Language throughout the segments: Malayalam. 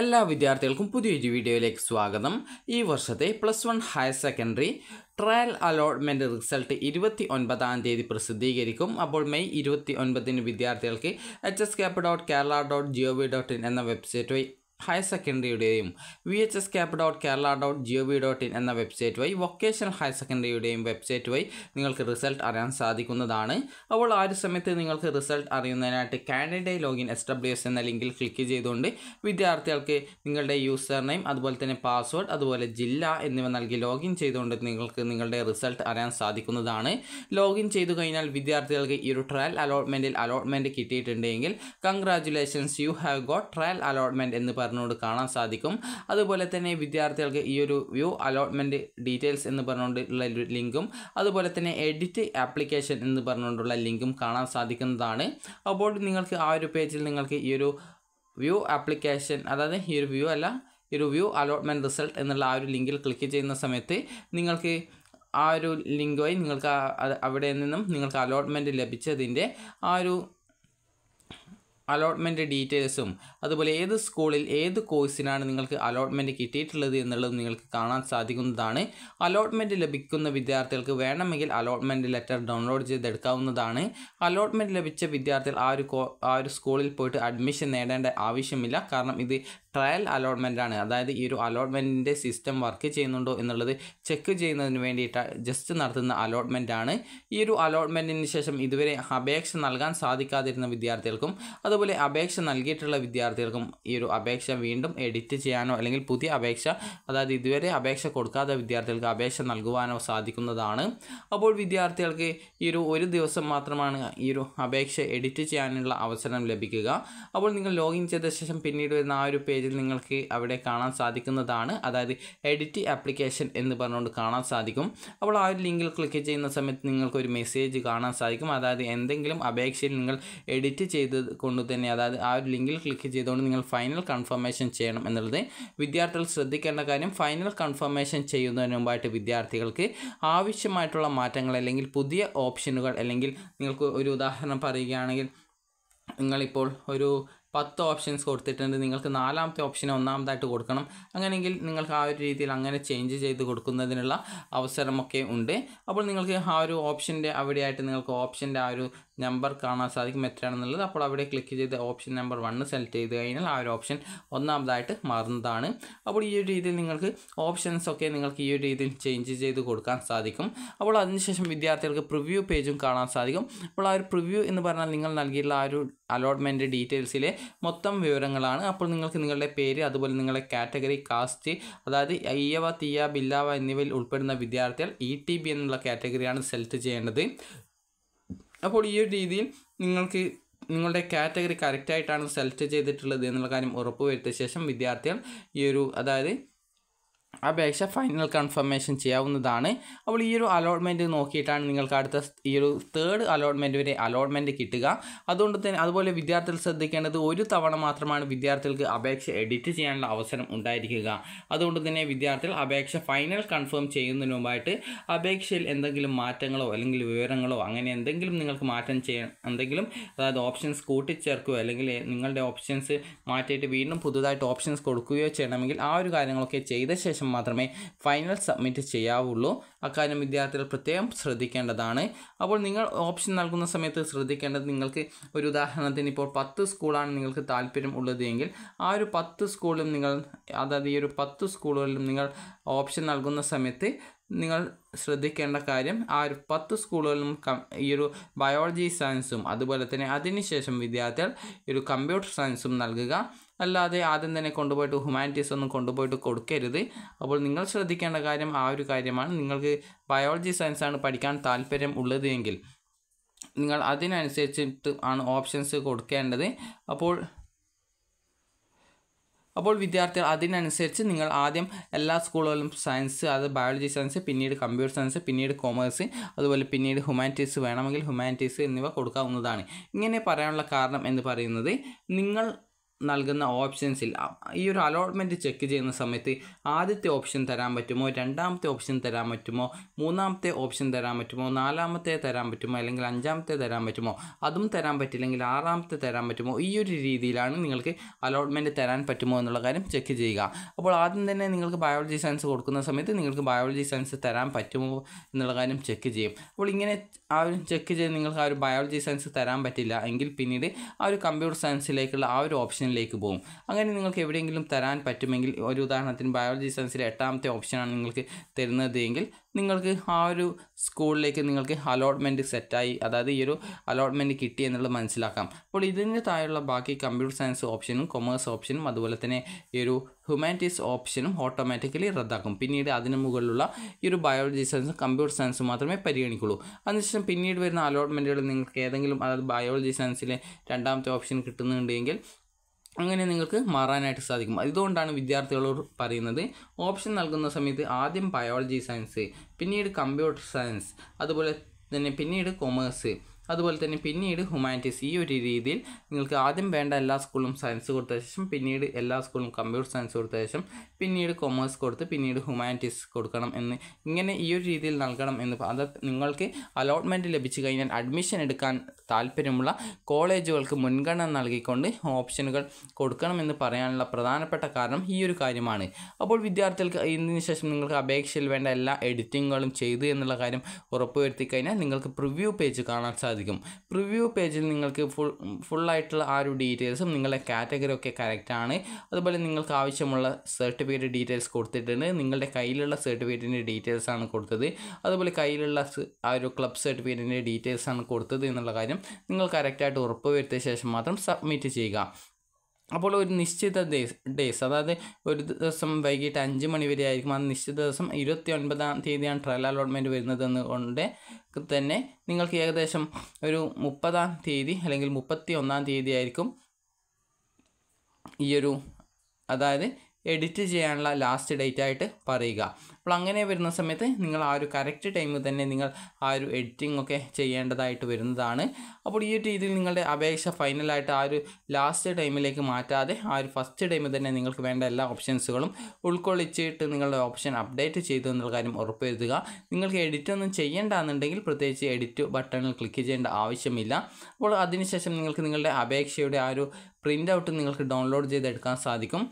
എല്ലാ വിദ്യാർത്ഥികൾക്കും പുതിയൊരു വീഡിയോയിലേക്ക് സ്വാഗതം ഈ വർഷത്തെ plus one higher secondary trial allotment result ഇരുപത്തി ഒൻപതാം തീയതി പ്രസിദ്ധീകരിക്കും അപ്പോൾ മെയ് ഇരുപത്തി ഒൻപതിന് വിദ്യാർത്ഥികൾക്ക് H S cap dot Kerala dot V dot in എന്ന വെബ്സൈറ്റ് വഴി ഹയർ സെക്കൻഡറിയുടെയും V H S cap dot Kerala dot G O V dot in എന്ന വെബ്സൈറ്റ് വഴി വൊക്കേഷണൽ ഹയർ സെക്കൻഡറിയുടെയും വെബ്സൈറ്റ് വഴി നിങ്ങൾക്ക് റിസൾട്ട് അറിയാൻ സാധിക്കുന്നതാണ് അപ്പോൾ ആ ഒരു സമയത്ത് നിങ്ങൾക്ക് റിസൾട്ട് അറിയുന്നതിനായിട്ട് candidate login S W S എന്ന ലിങ്കിൽ ക്ലിക്ക് ചെയ്തുകൊണ്ട് വിദ്യാർത്ഥികൾക്ക് നിങ്ങളുടെ യൂസർ നെയിം അതുപോലെ തന്നെ പാസ്വേഡ് അതുപോലെ ജില്ല എന്നിവ നൽകി ലോഗിൻ ചെയ്തുകൊണ്ട് നിങ്ങൾക്ക് നിങ്ങളുടെ റിസൾട്ട് അറിയാൻ സാധിക്കുന്നതാണ് ലോഗിൻ ചെയ്തു കഴിഞ്ഞാൽ വിദ്യാർത്ഥികൾക്ക് ഈ ഒരു ട്രയൽ അലോട്ട്മെൻറ്റിൽ അലോട്ട്മെൻറ്റ് കിട്ടിയിട്ടുണ്ടെങ്കിൽ congratulations you have got trial allotment എന്ന് പറയുന്നത് സാറിനോട് കാണാൻ സാധിക്കും അതുപോലെ തന്നെ വിദ്യാർത്ഥികൾക്ക് ഈ ഒരു വ്യൂ അലോട്ട്മെൻറ്റ് ഡീറ്റെയിൽസ് എന്ന് പറഞ്ഞുകൊണ്ടുള്ള ലിങ്കും അതുപോലെ തന്നെ എഡിറ്റ് ആപ്ലിക്കേഷൻ എന്ന് പറഞ്ഞുകൊണ്ടുള്ള ലിങ്കും കാണാൻ സാധിക്കുന്നതാണ് അപ്പോൾ നിങ്ങൾക്ക് ആ ഒരു പേജിൽ നിങ്ങൾക്ക് ഈ ഒരു വ്യൂ ആപ്ലിക്കേഷൻ അതായത് ഈ ഒരു വ്യൂ അല്ല ഈ ഒരു വ്യൂ അലോട്ട്മെൻറ്റ് റിസൾട്ട് എന്നുള്ള ആ ഒരു ലിങ്കിൽ ക്ലിക്ക് ചെയ്യുന്ന സമയത്ത് നിങ്ങൾക്ക് ആ ഒരു ലിങ്ക് വഴി നിങ്ങൾക്ക് അവിടെ നിന്നും നിങ്ങൾക്ക് അലോട്ട്മെൻറ്റ് ലഭിച്ചതിൻ്റെ ആ ഒരു അലോട്ട്മെൻറ്റ് ഡീറ്റെയിൽസും അതുപോലെ ഏത് സ്കൂളിൽ ഏത് കോഴ്സിനാണ് നിങ്ങൾക്ക് അലോട്ട്മെൻറ്റ് കിട്ടിയിട്ടുള്ളത് എന്നുള്ളത് നിങ്ങൾക്ക് കാണാൻ സാധിക്കുന്നതാണ് അലോട്ട്മെൻറ്റ് ലഭിക്കുന്ന വിദ്യാർത്ഥികൾക്ക് വേണമെങ്കിൽ അലോട്ട്മെൻറ്റ് ലെറ്റർ ഡൗൺലോഡ് ചെയ്തെടുക്കാവുന്നതാണ് അലോട്ട്മെൻറ്റ് ലഭിച്ച വിദ്യാർത്ഥികൾ ആ ഒരു ആ ഒരു സ്കൂളിൽ പോയിട്ട് അഡ്മിഷൻ നേടേണ്ട ആവശ്യമില്ല കാരണം ഇത് ട്രയൽ അലോട്ട്മെൻ്റ് ആണ് അതായത് ഈ ഒരു അലോട്ട്മെൻറ്റിൻ്റെ സിസ്റ്റം വർക്ക് ചെയ്യുന്നുണ്ടോ എന്നുള്ളത് ചെക്ക് ചെയ്യുന്നതിന് വേണ്ടിയിട്ട് ജസ്റ്റ് നടത്തുന്ന അലോട്ട്മെൻ്റ് ആണ് ഈ ഒരു അലോട്ട്മെൻറ്റിന് ശേഷം ഇതുവരെ അപേക്ഷ നൽകാൻ സാധിക്കാതിരുന്ന വിദ്യാർത്ഥികൾക്കും അത് അതുപോലെ അപേക്ഷ നൽകിയിട്ടുള്ള വിദ്യാർത്ഥികൾക്കും ഈ ഒരു അപേക്ഷ വീണ്ടും എഡിറ്റ് ചെയ്യാനോ അല്ലെങ്കിൽ പുതിയ അപേക്ഷ അതായത് ഇതുവരെ അപേക്ഷ കൊടുക്കാത്ത വിദ്യാർത്ഥികൾക്ക് അപേക്ഷ നൽകുവാനോ സാധിക്കുന്നതാണ് അപ്പോൾ വിദ്യാർത്ഥികൾക്ക് ഈ ഒരു ഒരു ദിവസം മാത്രമാണ് ഈ ഒരു അപേക്ഷ എഡിറ്റ് ചെയ്യാനുള്ള അവസരം ലഭിക്കുക അപ്പോൾ നിങ്ങൾ ലോഗിൻ ചെയ്ത ശേഷം പിന്നീട് വരുന്ന ആ ഒരു പേജിൽ നിങ്ങൾക്ക് അവിടെ കാണാൻ സാധിക്കുന്നതാണ് അതായത് എഡിറ്റ് ആപ്ലിക്കേഷൻ എന്ന് പറഞ്ഞുകൊണ്ട് കാണാൻ സാധിക്കും അപ്പോൾ ആ ഒരു ലിങ്കിൽ ക്ലിക്ക് ചെയ്യുന്ന സമയത്ത് നിങ്ങൾക്ക് ഒരു മെസ്സേജ് കാണാൻ സാധിക്കും അതായത് എന്തെങ്കിലും അപേക്ഷയിൽ നിങ്ങൾ എഡിറ്റ് ചെയ്ത് കൊണ്ട് തന്നെ അതായത് ആ ഒരു ലിങ്കിൽ ക്ലിക്ക് ചെയ്തുകൊണ്ട് നിങ്ങൾ ഫൈനൽ കൺഫർമേഷൻ ചെയ്യണം എന്നുള്ളത് വിദ്യാർത്ഥികൾ ശ്രദ്ധിക്കേണ്ട കാര്യം ഫൈനൽ കൺഫർമേഷൻ ചെയ്യുന്നതിന് മുമ്പായിട്ട് വിദ്യാർത്ഥികൾക്ക് ആവശ്യമായിട്ടുള്ള മാറ്റങ്ങൾ അല്ലെങ്കിൽ പുതിയ ഓപ്ഷനുകൾ അല്ലെങ്കിൽ നിങ്ങൾക്ക് ഒരു ഉദാഹരണം പറയുകയാണെങ്കിൽ നിങ്ങളിപ്പോൾ ഒരു പത്ത് ഓപ്ഷൻസ് കൊടുത്തിട്ടുണ്ട് നിങ്ങൾക്ക് നാലാമത്തെ ഓപ്ഷൻ ഒന്നാമതായിട്ട് കൊടുക്കണം അങ്ങനെയെങ്കിൽ നിങ്ങൾക്ക് ആ ഒരു രീതിയിൽ അങ്ങനെ ചേഞ്ച് ചെയ്ത് കൊടുക്കുന്നതിനുള്ള അവസരമൊക്കെ ഉണ്ട് അപ്പോൾ നിങ്ങൾക്ക് ആ ഒരു ഓപ്ഷൻ്റെ അവിടെയായിട്ട് നിങ്ങൾക്ക് ഓപ്ഷൻ്റെ ആ ഒരു നമ്പർ കാണാൻ സാധിക്കും എത്രയാണെന്നുള്ളത് അപ്പോൾ അവിടെ ക്ലിക്ക് ചെയ്ത് ഓപ്ഷൻ നമ്പർ വണ്ണ് സെലക്ട് ചെയ്ത് കഴിഞ്ഞാൽ ആ ഒരു ഓപ്ഷൻ ഒന്നാമതായിട്ട് മാറുന്നതാണ് അപ്പോൾ ഈ ഒരു രീതിയിൽ നിങ്ങൾക്ക് ഓപ്ഷൻസ് ഒക്കെ നിങ്ങൾക്ക് ഈ ഒരു രീതിയിൽ ചേഞ്ച് ചെയ്ത് കൊടുക്കാൻ സാധിക്കും അപ്പോൾ അതിനുശേഷം വിദ്യാർത്ഥികൾക്ക് പ്രിവ്യൂ പേജും കാണാൻ സാധിക്കും അപ്പോൾ ആ ഒരു പ്രിവ്യൂ എന്ന് പറഞ്ഞാൽ നിങ്ങൾ നൽകിയിട്ടുള്ള ആ ഒരു അലോട്ട്മെൻറ്റ് ഡീറ്റെയിൽസിലെ മൊത്തം വിവരങ്ങളാണ് അപ്പോൾ നിങ്ങൾക്ക് നിങ്ങളുടെ പേര് അതുപോലെ നിങ്ങളുടെ കാറ്റഗറി കാസ്റ്റ് അതായത് അയ്യവ തീയ ബില്ലാവ എന്നിവയിൽ ഉൾപ്പെടുന്ന വിദ്യാർത്ഥികൾ ഇ ടി ബി എന്നുള്ള കാറ്റഗറിയാണ് സെലക്ട് ചെയ്യേണ്ടത് അപ്പോൾ ഈ ഒരു രീതിയിൽ നിങ്ങൾക്ക് നിങ്ങളുടെ കാറ്റഗറി കറക്റ്റായിട്ടാണ് സെലക്ട് ചെയ്തിട്ടുള്ളത് എന്നുള്ള കാര്യം ഉറപ്പുവരുത്തിയ ശേഷം വിദ്യാർത്ഥികൾ ഈ ഒരു അതായത് അപേക്ഷ ഫൈനൽ കൺഫർമേഷൻ ചെയ്യാവുന്നതാണ് അപ്പോൾ ഈ ഒരു അലോട്ട്മെൻറ്റ് നോക്കിയിട്ടാണ് നിങ്ങൾക്ക് അടുത്ത ഈ ഒരു തേർഡ് അലോട്ട്മെൻറ്റ് വരെ അലോട്ട്മെൻറ്റ് കിട്ടുക അതുകൊണ്ട് തന്നെ അതുപോലെ വിദ്യാർത്ഥികൾ ശ്രദ്ധിക്കേണ്ടത് ഒരു തവണ മാത്രമാണ് വിദ്യാർത്ഥികൾക്ക് അപേക്ഷ എഡിറ്റ് ചെയ്യാനുള്ള അവസരം ഉണ്ടായിരിക്കുക അതുകൊണ്ട് തന്നെ വിദ്യാർത്ഥികൾ അപേക്ഷ ഫൈനൽ കൺഫേം ചെയ്യുന്നതിന് മുമ്പായിട്ട് അപേക്ഷയിൽ എന്തെങ്കിലും മാറ്റങ്ങളോ അല്ലെങ്കിൽ വിവരങ്ങളോ അങ്ങനെ എന്തെങ്കിലും നിങ്ങൾക്ക് മാറ്റം ചെയ്യാൻ എന്തെങ്കിലും അതായത് ഓപ്ഷൻസ് കൂട്ടിച്ചേർക്കുകയോ അല്ലെങ്കിൽ നിങ്ങളുടെ ഓപ്ഷൻസ് മാറ്റിയിട്ട് വീണ്ടും പുതുതായിട്ട് ഓപ്ഷൻസ് കൊടുക്കുകയോ ചെയ്യണമെങ്കിൽ ആ ഒരു കാര്യങ്ങളൊക്കെ ചെയ്ത ശേഷം ശേഷം മാത്രമേ ഫൈനൽ സബ്മിറ്റ് ചെയ്യാവുള്ളൂ അക്കാര്യം വിദ്യാർത്ഥികൾ പ്രത്യേകം ശ്രദ്ധിക്കേണ്ടതാണ് അപ്പോൾ നിങ്ങൾ ഓപ്ഷൻ നൽകുന്ന സമയത്ത് ശ്രദ്ധിക്കേണ്ടത് നിങ്ങൾക്ക് ഒരു ഉദാഹരണത്തിന് ഇപ്പോൾ പത്ത് സ്കൂളാണ് നിങ്ങൾക്ക് താല്പര്യം ഉള്ളത് എങ്കിൽ ആ ഒരു പത്ത് സ്കൂളിലും നിങ്ങൾ അതായത് ഈ ഒരു പത്ത് സ്കൂളുകളിലും നിങ്ങൾ ഓപ്ഷൻ നൽകുന്ന സമയത്ത് നിങ്ങൾ ശ്രദ്ധിക്കേണ്ട കാര്യം ആ ഒരു പത്ത് സ്കൂളുകളിലും ഈ ഒരു ബയോളജി സയൻസും അതുപോലെ തന്നെ അതിനുശേഷം വിദ്യാർത്ഥികൾ ഒരു കമ്പ്യൂട്ടർ സയൻസും നൽകുക അല്ലാതെ ആദ്യം തന്നെ കൊണ്ടുപോയിട്ട് ഹ്യൂമാനിറ്റീസ് ഒന്നും കൊണ്ടുപോയിട്ട് കൊടുക്കരുത് അപ്പോൾ നിങ്ങൾ ശ്രദ്ധിക്കേണ്ട കാര്യം ആ ഒരു കാര്യമാണ് നിങ്ങൾക്ക് ബയോളജി സയൻസാണ് പഠിക്കാൻ താല്പര്യം ഉള്ളത് എങ്കിൽ നിങ്ങൾ അതിനനുസരിച്ചിട്ട് ആണ് ഓപ്ഷൻസ് കൊടുക്കേണ്ടത് അപ്പോൾ അപ്പോൾ വിദ്യാർത്ഥികൾ അതിനനുസരിച്ച് നിങ്ങൾ ആദ്യം എല്ലാ സ്കൂളുകളിലും സയൻസ് അത് ബയോളജി സയൻസ് പിന്നീട് കമ്പ്യൂട്ടർ സയൻസ് പിന്നീട് കൊമേഴ്സ് അതുപോലെ പിന്നീട് ഹ്യൂമാനിറ്റീസ് വേണമെങ്കിൽ ഹ്യൂമാനിറ്റീസ് എന്നിവ കൊടുക്കാവുന്നതാണ് ഇങ്ങനെ പറയാനുള്ള കാരണം എന്ന് പറയുന്നത് നിങ്ങൾ നൽകുന്ന ഓപ്ഷൻസിൽ ഈ ഒരു അലോട്ട്മെൻറ്റ് ചെക്ക് ചെയ്യുന്ന സമയത്ത് ആദ്യത്തെ ഓപ്ഷൻ തരാൻ പറ്റുമോ രണ്ടാമത്തെ ഓപ്ഷൻ തരാൻ പറ്റുമോ മൂന്നാമത്തെ ഓപ്ഷൻ തരാൻ പറ്റുമോ നാലാമത്തെ തരാൻ പറ്റുമോ അല്ലെങ്കിൽ അഞ്ചാമത്തെ തരാൻ പറ്റുമോ അതും തരാൻ പറ്റില്ലെങ്കിൽ ആറാമത്തെ തരാൻ പറ്റുമോ ഈ ഒരു രീതിയിലാണ് നിങ്ങൾക്ക് അലോട്ട്മെൻറ്റ് തരാൻ പറ്റുമോ എന്നുള്ള കാര്യം ചെക്ക് ചെയ്യുക അപ്പോൾ ആദ്യം തന്നെ നിങ്ങൾക്ക് ബയോളജി സയൻസ് കൊടുക്കുന്ന സമയത്ത് നിങ്ങൾക്ക് ബയോളജി സയൻസ് തരാൻ പറ്റുമോ എന്നുള്ള കാര്യം ചെക്ക് ചെയ്യും അപ്പോൾ ഇങ്ങനെ ആ ഒരു ചെക്ക് ചെയ്ത് നിങ്ങൾക്ക് ആ ഒരു ബയോളജി സയൻസ് തരാൻ പറ്റില്ല എങ്കിൽ പിന്നീട് ആ ഒരു കമ്പ്യൂട്ടർ സയൻസിലേക്കുള്ള ആ ഒരു ഓപ്ഷൻ ഓപ്ഷനിലേക്ക് പോകും അങ്ങനെ നിങ്ങൾക്ക് എവിടെയെങ്കിലും തരാൻ പറ്റുമെങ്കിൽ ഒരു ഉദാഹരണത്തിന് ബയോളജി സയൻസിലെ എട്ടാമത്തെ ഓപ്ഷനാണ് നിങ്ങൾക്ക് തരുന്നത് എങ്കിൽ നിങ്ങൾക്ക് ആ ഒരു സ്കൂളിലേക്ക് നിങ്ങൾക്ക് അലോട്ട്മെൻറ്റ് സെറ്റായി അതായത് ഈ ഒരു അലോട്ട്മെൻറ്റ് കിട്ടി എന്നുള്ളത് മനസ്സിലാക്കാം അപ്പോൾ ഇതിന് താഴെയുള്ള ബാക്കി കമ്പ്യൂട്ടർ സയൻസ് ഓപ്ഷനും കൊമേഴ്സ് ഓപ്ഷനും അതുപോലെ തന്നെ ഈ ഒരു ഹ്യൂമാനിറ്റീസ് ഓപ്ഷനും ഓട്ടോമാറ്റിക്കലി റദ്ദാക്കും പിന്നീട് അതിന് മുകളിലുള്ള ഈ ഒരു ബയോളജി സയൻസും കമ്പ്യൂട്ടർ സയൻസും മാത്രമേ പരിഗണിക്കുള്ളൂ അതിനുശേഷം പിന്നീട് വരുന്ന അലോട്ട്മെൻറ്റുകൾ നിങ്ങൾക്ക് ഏതെങ്കിലും അതായത് ബയോളജി സയൻസിലെ രണ്ടാമത്തെ ഓപ്ഷൻ കിട്ടുന്നുണ്ടെങ്കിൽ അങ്ങനെ നിങ്ങൾക്ക് മാറാനായിട്ട് സാധിക്കും അതുകൊണ്ടാണ് വിദ്യാർത്ഥികളോട് പറയുന്നത് ഓപ്ഷൻ നൽകുന്ന സമയത്ത് ആദ്യം ബയോളജി സയൻസ് പിന്നീട് കമ്പ്യൂട്ടർ സയൻസ് അതുപോലെ തന്നെ പിന്നീട് കൊമേഴ്സ് അതുപോലെ തന്നെ പിന്നീട് ഹ്യൂമാനിറ്റീസ് ഈ ഒരു രീതിയിൽ നിങ്ങൾക്ക് ആദ്യം വേണ്ട എല്ലാ സ്കൂളും സയൻസ് കൊടുത്ത ശേഷം പിന്നീട് എല്ലാ സ്കൂളും കമ്പ്യൂട്ടർ സയൻസ് കൊടുത്ത ശേഷം പിന്നീട് കൊമേഴ്സ് കൊടുത്ത് പിന്നീട് ഹ്യൂമാനിറ്റീസ് കൊടുക്കണം എന്ന് ഇങ്ങനെ ഈ ഒരു രീതിയിൽ നൽകണം എന്ന് അത് നിങ്ങൾക്ക് അലോട്ട്മെൻറ്റ് ലഭിച്ചു കഴിഞ്ഞാൽ അഡ്മിഷൻ എടുക്കാൻ താല്പര്യമുള്ള കോളേജുകൾക്ക് മുൻഗണന നൽകിക്കൊണ്ട് ഓപ്ഷനുകൾ കൊടുക്കണമെന്ന് പറയാനുള്ള പ്രധാനപ്പെട്ട കാരണം ഈ ഒരു കാര്യമാണ് അപ്പോൾ വിദ്യാർത്ഥികൾക്ക് ഇതിന് ശേഷം നിങ്ങൾക്ക് അപേക്ഷയിൽ വേണ്ട എല്ലാ എഡിറ്റിങ്ങുകളും ചെയ്തു എന്നുള്ള കാര്യം ഉറപ്പുവരുത്തി കഴിഞ്ഞാൽ നിങ്ങൾക്ക് പ്രിവ്യൂ പേജ് കാണാൻ സാധിക്കും സാധിക്കും പ്രിവ്യൂ പേജിൽ നിങ്ങൾക്ക് ഫുൾ ഫുള്ളായിട്ടുള്ള ആ ഒരു ഡീറ്റെയിൽസും നിങ്ങളുടെ കാറ്റഗറി ഒക്കെ കറക്റ്റാണ് അതുപോലെ നിങ്ങൾക്ക് ആവശ്യമുള്ള സർട്ടിഫിക്കറ്റ് ഡീറ്റെയിൽസ് കൊടുത്തിട്ടുണ്ട് നിങ്ങളുടെ കയ്യിലുള്ള സർട്ടിഫിക്കറ്റിൻ്റെ ഡീറ്റെയിൽസ് ആണ് കൊടുത്തത് അതുപോലെ കയ്യിലുള്ള ആ ഒരു ക്ലബ് സർട്ടിഫിക്കറ്റിൻ്റെ ഡീറ്റെയിൽസ് ആണ് കൊടുത്തത് എന്നുള്ള കാര്യം നിങ്ങൾ കറക്റ്റായിട്ട് ഉറപ്പ് വരുത്തിയ ശേഷം മാത്രം സബ്മിറ്റ് ചെയ്യുക അപ്പോൾ ഒരു നിശ്ചിത ഡേയ്സ് അതായത് ഒരു ദിവസം വൈകിട്ട് അഞ്ച് മണി വരെ ആയിരിക്കും ആ നിശ്ചിത ദിവസം ഇരുപത്തി ഒൻപതാം തീയതിയാണ് ട്രയൽ അലോട്ട്മെൻറ്റ് വരുന്നതെന്ന് കൊണ്ട് തന്നെ നിങ്ങൾക്ക് ഏകദേശം ഒരു മുപ്പതാം തീയതി അല്ലെങ്കിൽ മുപ്പത്തി ഒന്നാം തീയതി ആയിരിക്കും ഈയൊരു അതായത് എഡിറ്റ് ചെയ്യാനുള്ള ലാസ്റ്റ് ഡേറ്റ് ആയിട്ട് പറയുക അപ്പോൾ അങ്ങനെ വരുന്ന സമയത്ത് നിങ്ങൾ ആ ഒരു കറക്റ്റ് ടൈം തന്നെ നിങ്ങൾ ആ ഒരു എഡിറ്റിംഗ് ഒക്കെ ചെയ്യേണ്ടതായിട്ട് വരുന്നതാണ് അപ്പോൾ ഈ ഒരു രീതിയിൽ നിങ്ങളുടെ അപേക്ഷ ഫൈനലായിട്ട് ആ ഒരു ലാസ്റ്റ് ടൈമിലേക്ക് മാറ്റാതെ ആ ഒരു ഫസ്റ്റ് ടൈമിൽ തന്നെ നിങ്ങൾക്ക് വേണ്ട എല്ലാ ഓപ്ഷൻസുകളും ഉൾക്കൊള്ളിച്ചിട്ട് നിങ്ങളുടെ ഓപ്ഷൻ അപ്ഡേറ്റ് ചെയ്തു എന്നുള്ള കാര്യം ഉറപ്പുവരുത്തുക നിങ്ങൾക്ക് എഡിറ്റ് ഒന്നും ചെയ്യേണ്ട പ്രത്യേകിച്ച് എഡിറ്റ് ബട്ടണിൽ ക്ലിക്ക് ചെയ്യേണ്ട ആവശ്യമില്ല അപ്പോൾ അതിനുശേഷം നിങ്ങൾക്ക് നിങ്ങളുടെ അപേക്ഷയുടെ ആ ഒരു പ്രിൻ്റ് ഔട്ട് നിങ്ങൾക്ക് ഡൗൺലോഡ് ചെയ്തെടുക്കാൻ സാധിക്കും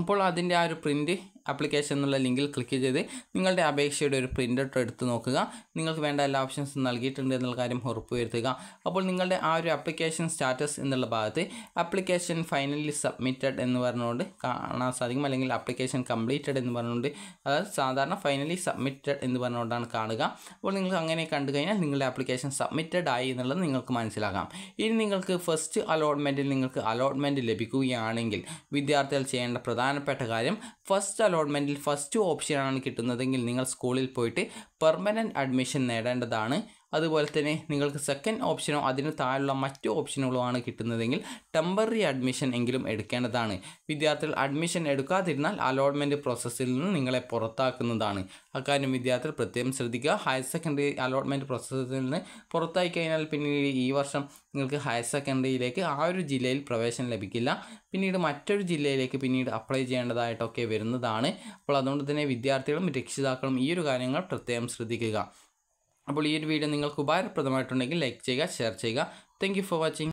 അപ്പോൾ അതിൻ്റെ ആ ഒരു പ്രിൻറ്റ് അപ്ലിക്കേഷൻ എന്നുള്ള ലിങ്കിൽ ക്ലിക്ക് ചെയ്ത് നിങ്ങളുടെ അപേക്ഷയുടെ ഒരു പ്രിൻ്റ് ഔട്ട് എടുത്ത് നോക്കുക നിങ്ങൾക്ക് വേണ്ട എല്ലാ ഓപ്ഷൻസും നൽകിയിട്ടുണ്ട് എന്നുള്ള കാര്യം ഉറപ്പുവരുത്തുക അപ്പോൾ നിങ്ങളുടെ ആ ഒരു അപ്ലിക്കേഷൻ സ്റ്റാറ്റസ് എന്നുള്ള ഭാഗത്ത് അപ്ലിക്കേഷൻ ഫൈനലി സബ്മിറ്റഡ് എന്ന് പറഞ്ഞുകൊണ്ട് കാണാൻ സാധിക്കും അല്ലെങ്കിൽ അപ്ലിക്കേഷൻ കംപ്ലീറ്റഡ് എന്ന് പറഞ്ഞുകൊണ്ട് അതായത് സാധാരണ ഫൈനലി സബ്മിറ്റഡ് എന്ന് പറഞ്ഞുകൊണ്ടാണ് കാണുക അപ്പോൾ നിങ്ങൾക്ക് അങ്ങനെ കണ്ടു കഴിഞ്ഞാൽ നിങ്ങളുടെ അപ്ലിക്കേഷൻ സബ്മിറ്റഡ് ആയി എന്നുള്ളത് നിങ്ങൾക്ക് മനസ്സിലാക്കാം ഇനി നിങ്ങൾക്ക് ഫസ്റ്റ് അലോട്ട്മെൻറ്റിൽ നിങ്ങൾക്ക് അലോട്ട്മെൻറ്റ് ലഭിക്കുകയാണെങ്കിൽ വിദ്യാർത്ഥികൾ ചെയ്യേണ്ട പ്രധാനപ്പെട്ട കാര്യം ഫസ്റ്റ് അലോട്ട്മെൻറ്റിൽ ഫസ്റ്റ് ഓപ്ഷനാണ് കിട്ടുന്നതെങ്കിൽ നിങ്ങൾ സ്കൂളിൽ പോയിട്ട് പെർമനൻറ്റ് അഡ്മിഷൻ നേടേണ്ടതാണ് അതുപോലെ തന്നെ നിങ്ങൾക്ക് സെക്കൻഡ് ഓപ്ഷനോ അതിന് താഴെയുള്ള മറ്റു ഓപ്ഷനുകളോ ആണ് കിട്ടുന്നതെങ്കിൽ ടെമ്പററി അഡ്മിഷൻ എങ്കിലും എടുക്കേണ്ടതാണ് വിദ്യാർത്ഥികൾ അഡ്മിഷൻ എടുക്കാതിരുന്നാൽ അലോട്ട്മെൻറ്റ് പ്രോസസ്സിൽ നിന്ന് നിങ്ങളെ പുറത്താക്കുന്നതാണ് അക്കാര്യം വിദ്യാർത്ഥികൾ പ്രത്യേകം ശ്രദ്ധിക്കുക ഹയർ സെക്കൻഡറി അലോട്ട്മെൻറ്റ് പ്രോസസ്സിൽ നിന്ന് പുറത്തായി കഴിഞ്ഞാൽ പിന്നീട് ഈ വർഷം നിങ്ങൾക്ക് ഹയർ സെക്കൻഡറിയിലേക്ക് ആ ഒരു ജില്ലയിൽ പ്രവേശനം ലഭിക്കില്ല പിന്നീട് മറ്റൊരു ജില്ലയിലേക്ക് പിന്നീട് അപ്ലൈ ചെയ്യേണ്ടതായിട്ടൊക്കെ വരുന്നതാണ് അപ്പോൾ അതുകൊണ്ട് തന്നെ വിദ്യാർത്ഥികളും രക്ഷിതാക്കളും ഈ ഒരു കാര്യങ്ങൾ പ്രത്യേകം ശ്രദ്ധിക്കുക അപ്പോൾ ഈ ഒരു വീഡിയോ നിങ്ങൾക്ക് ഉപകാരപ്രദമായിട്ടുണ്ടെങ്കിൽ ലൈക്ക് ചെയ്യുക ഷെയർ ചെയ്യുക താങ്ക് ഫോർ വാച്ചിങ്